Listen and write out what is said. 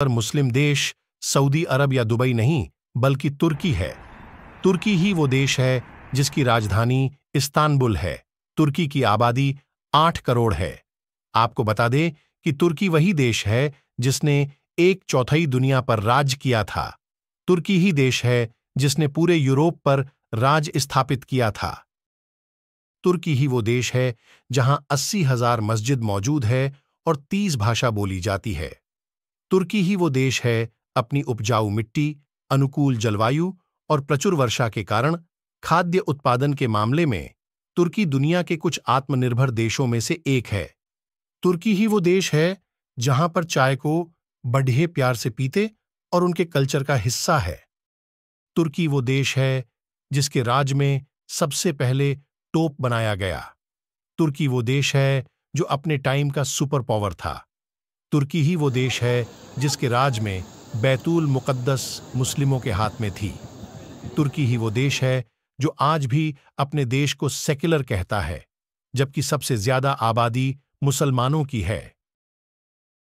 पर मुस्लिम देश सऊदी अरब या दुबई नहीं बल्कि तुर्की है तुर्की ही वो देश है जिसकी राजधानी इस्तानबुल है तुर्की की आबादी आठ करोड़ है आपको बता दें कि तुर्की वही देश है जिसने एक चौथाई दुनिया पर राज किया था तुर्की ही देश है जिसने पूरे यूरोप पर राज स्थापित किया था तुर्की ही वो देश है जहां अस्सी हजार मस्जिद मौजूद है और तीस भाषा बोली जाती है तुर्की ही वो देश है अपनी उपजाऊ मिट्टी अनुकूल जलवायु और प्रचुर वर्षा के कारण खाद्य उत्पादन के मामले में तुर्की दुनिया के कुछ आत्मनिर्भर देशों में से एक है तुर्की ही वो देश है जहां पर चाय को बढ़े प्यार से पीते और उनके कल्चर का हिस्सा है तुर्की वो देश है जिसके राज में सबसे पहले टोप बनाया गया तुर्की वो देश है जो अपने टाइम का सुपर पावर था तुर्की ही वो देश है जिसके राज में बैतूल मुकद्दस मुस्लिमों के हाथ में थी तुर्की ही वो देश है जो आज भी अपने देश को सेक्युलर कहता है जबकि सबसे ज्यादा आबादी मुसलमानों की है